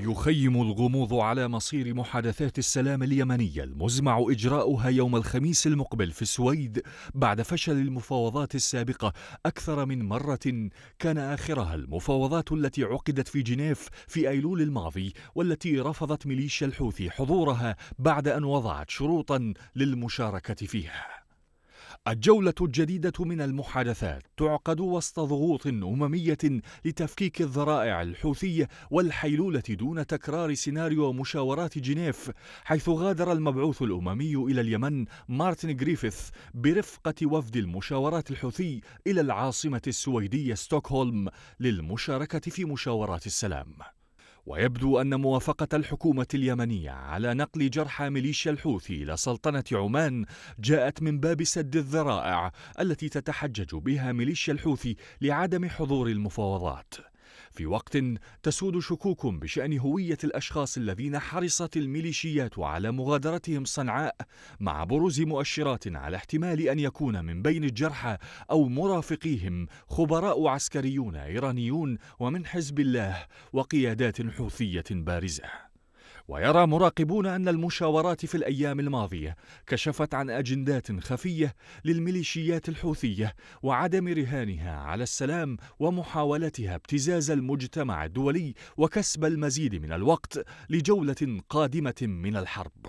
يخيم الغموض على مصير محادثات السلام اليمنية المزمع إجراؤها يوم الخميس المقبل في السويد بعد فشل المفاوضات السابقة أكثر من مرة كان آخرها المفاوضات التي عقدت في جنيف في أيلول الماضي والتي رفضت ميليشيا الحوثي حضورها بعد أن وضعت شروطا للمشاركة فيها الجولة الجديدة من المحادثات تعقد وسط ضغوط أممية لتفكيك الذرائع الحوثية والحيلولة دون تكرار سيناريو مشاورات جنيف حيث غادر المبعوث الأممي إلى اليمن مارتن غريفيث برفقة وفد المشاورات الحوثي إلى العاصمة السويدية ستوكهولم للمشاركة في مشاورات السلام ويبدو أن موافقة الحكومة اليمنية على نقل جرحى ميليشيا الحوثي إلى سلطنة عمان جاءت من باب سد الذرائع التي تتحجج بها ميليشيا الحوثي لعدم حضور المفاوضات في وقت تسود شكوك بشأن هوية الأشخاص الذين حرصت الميليشيات على مغادرتهم صنعاء مع بروز مؤشرات على احتمال أن يكون من بين الجرحى أو مرافقيهم خبراء عسكريون إيرانيون ومن حزب الله وقيادات حوثية بارزة ويرى مراقبون أن المشاورات في الأيام الماضية كشفت عن أجندات خفية للميليشيات الحوثية وعدم رهانها على السلام ومحاولتها ابتزاز المجتمع الدولي وكسب المزيد من الوقت لجولة قادمة من الحرب.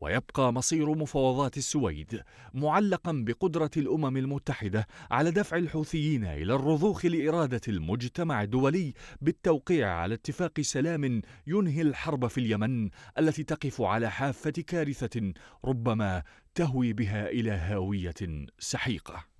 ويبقى مصير مفاوضات السويد معلقا بقدرة الأمم المتحدة على دفع الحوثيين إلى الرضوخ لإرادة المجتمع الدولي بالتوقيع على اتفاق سلام ينهي الحرب في اليمن التي تقف على حافة كارثة ربما تهوي بها إلى هاوية سحيقة